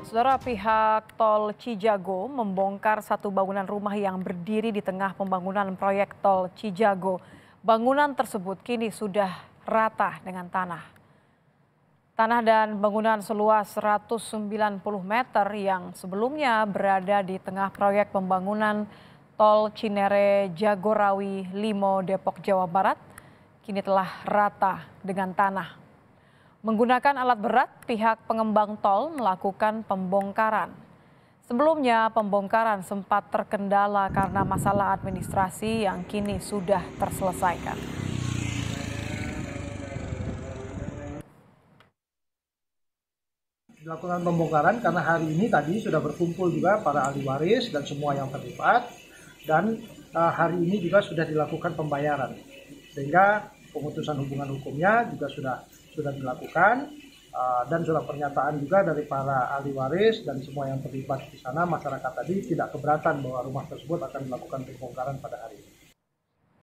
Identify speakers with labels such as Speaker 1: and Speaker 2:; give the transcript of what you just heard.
Speaker 1: Saudara pihak Tol Cijago membongkar satu bangunan rumah yang berdiri di tengah pembangunan proyek Tol Cijago. Bangunan tersebut kini sudah rata dengan tanah. Tanah dan bangunan seluas 190 meter yang sebelumnya berada di tengah proyek pembangunan Tol Cinere Jagorawi Limo Depok Jawa Barat kini telah rata dengan tanah. Menggunakan alat berat, pihak pengembang tol melakukan pembongkaran. Sebelumnya, pembongkaran sempat terkendala karena masalah administrasi yang kini sudah terselesaikan.
Speaker 2: Dilakukan pembongkaran karena hari ini tadi sudah berkumpul juga para ahli waris dan semua yang terlibat dan eh, hari ini juga sudah dilakukan pembayaran sehingga pemutusan hubungan hukumnya juga sudah sudah dilakukan uh, dan surat pernyataan juga dari para ahli waris dan semua yang terlibat di sana masyarakat tadi tidak keberatan bahwa rumah tersebut akan dilakukan pembongkaran pada hari ini.